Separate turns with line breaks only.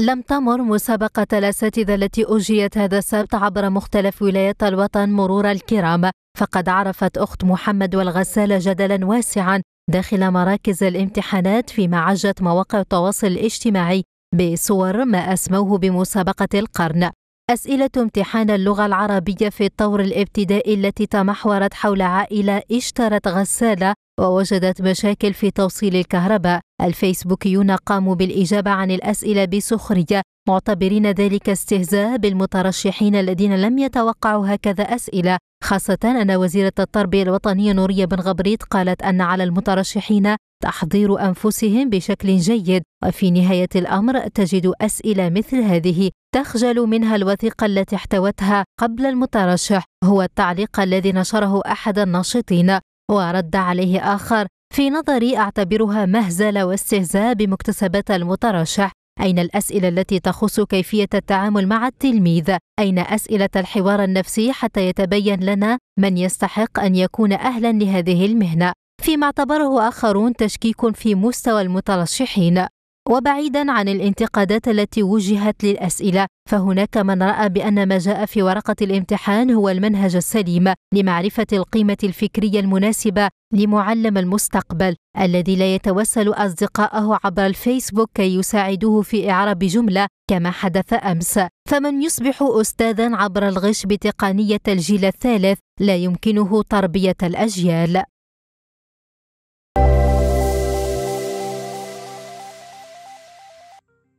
لم تمر مسابقة الأساتذة التي أجريت هذا السبت عبر مختلف ولايات الوطن مرور الكرام فقد عرفت أخت محمد والغسالة جدلا واسعا داخل مراكز الامتحانات فيما عجت مواقع التواصل الاجتماعي بصور ما أسموه بمسابقة القرن أسئلة امتحان اللغة العربية في الطور الابتدائي التي تمحورت حول عائلة اشترت غسالة ووجدت مشاكل في توصيل الكهرباء. الفيسبوكيون قاموا بالإجابة عن الأسئلة بسخرية، معتبرين ذلك استهزاء بالمترشحين الذين لم يتوقعوا هكذا أسئلة، خاصة أن وزيرة التربية الوطنية نورية بن غبريت قالت أن على المترشحين تحضير أنفسهم بشكل جيد وفي نهاية الأمر تجد أسئلة مثل هذه تخجل منها الوثيقة التي احتوتها قبل المترشح هو التعليق الذي نشره أحد الناشطين ورد عليه آخر في نظري أعتبرها مهزلة واستهزاء بمكتسبات المترشح أين الأسئلة التي تخص كيفية التعامل مع التلميذ؟ أين أسئلة الحوار النفسي حتى يتبين لنا من يستحق أن يكون أهلا لهذه المهنة؟ فيما اعتبره آخرون تشكيك في مستوى المترشحين وبعيدا عن الانتقادات التي وجهت للأسئلة فهناك من رأى بأن ما جاء في ورقة الامتحان هو المنهج السليم لمعرفة القيمة الفكرية المناسبة لمعلم المستقبل الذي لا يتوسل أصدقائه عبر الفيسبوك كي يساعدوه في إعراب جملة كما حدث أمس فمن يصبح أستاذا عبر الغش بتقنية الجيل الثالث لا يمكنه تربية الأجيال